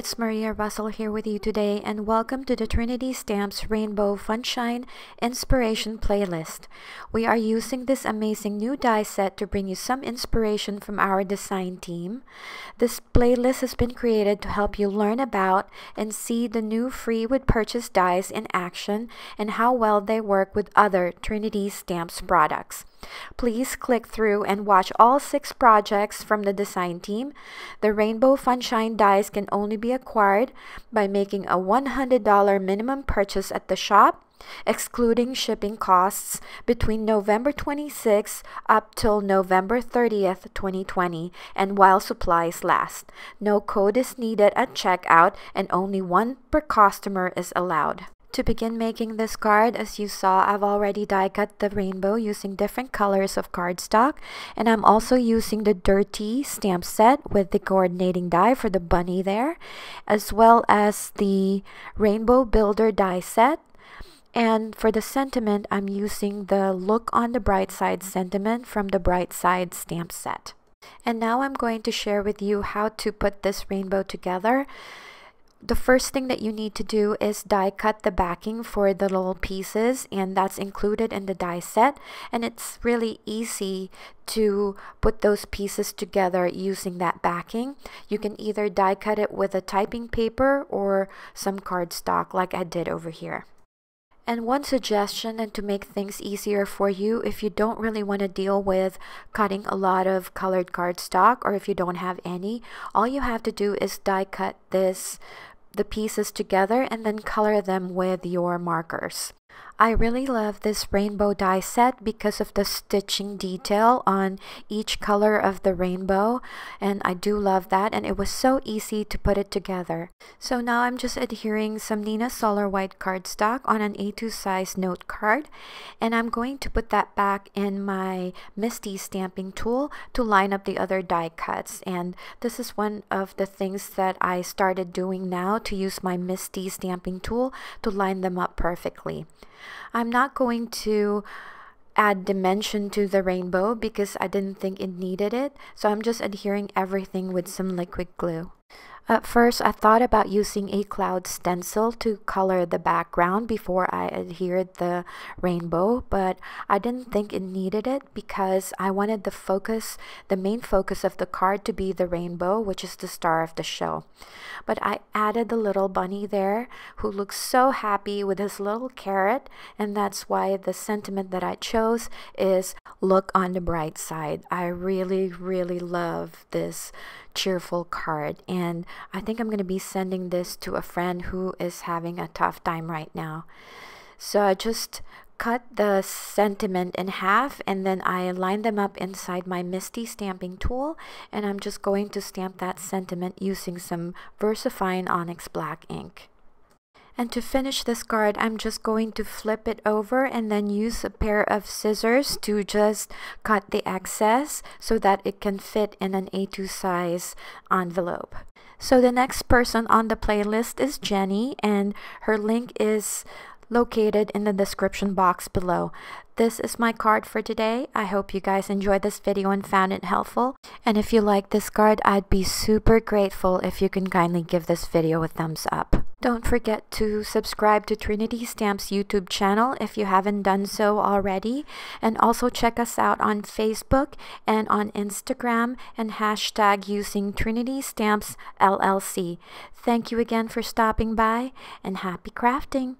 it's Maria Russell here with you today and welcome to the Trinity Stamps Rainbow Funshine Inspiration Playlist. We are using this amazing new die set to bring you some inspiration from our design team. This playlist has been created to help you learn about and see the new free with purchase dies in action and how well they work with other Trinity Stamps products. Please click through and watch all six projects from the design team. The Rainbow Funshine dies can only be acquired by making a $100 minimum purchase at the shop, excluding shipping costs between November 26 up till November 30th, 2020, and while supplies last. No code is needed at checkout and only one per customer is allowed. To begin making this card, as you saw, I've already die cut the rainbow using different colors of cardstock and I'm also using the dirty stamp set with the coordinating die for the bunny there as well as the rainbow builder die set and for the sentiment, I'm using the look on the bright side sentiment from the bright side stamp set. And now I'm going to share with you how to put this rainbow together the first thing that you need to do is die cut the backing for the little pieces and that's included in the die set and it's really easy to put those pieces together using that backing. You can either die cut it with a typing paper or some cardstock like I did over here. And one suggestion and to make things easier for you if you don't really want to deal with cutting a lot of colored cardstock or if you don't have any, all you have to do is die cut this the pieces together and then color them with your markers. I really love this rainbow die set because of the stitching detail on each color of the rainbow and I do love that and it was so easy to put it together. So now I'm just adhering some Nina Solar white cardstock on an A2 size note card and I'm going to put that back in my Misty stamping tool to line up the other die cuts and this is one of the things that I started doing now to use my Misty stamping tool to line them up perfectly. I'm not going to add dimension to the rainbow because I didn't think it needed it. So I'm just adhering everything with some liquid glue. At first, I thought about using a cloud stencil to color the background before I adhered the rainbow, but I didn't think it needed it because I wanted the focus, the main focus of the card to be the rainbow, which is the star of the show. But I added the little bunny there who looks so happy with his little carrot, and that's why the sentiment that I chose is look on the bright side. I really, really love this cheerful card. And I think I'm going to be sending this to a friend who is having a tough time right now. So I just cut the sentiment in half and then I line them up inside my Misty stamping tool and I'm just going to stamp that sentiment using some VersaFine Onyx Black ink. And to finish this card, I'm just going to flip it over and then use a pair of scissors to just cut the excess so that it can fit in an A2 size envelope. So the next person on the playlist is Jenny and her link is located in the description box below. This is my card for today. I hope you guys enjoyed this video and found it helpful. And if you like this card, I'd be super grateful if you can kindly give this video a thumbs up. Don't forget to subscribe to Trinity Stamps YouTube channel if you haven't done so already. And also check us out on Facebook and on Instagram and hashtag using Trinity Stamps LLC. Thank you again for stopping by and happy crafting.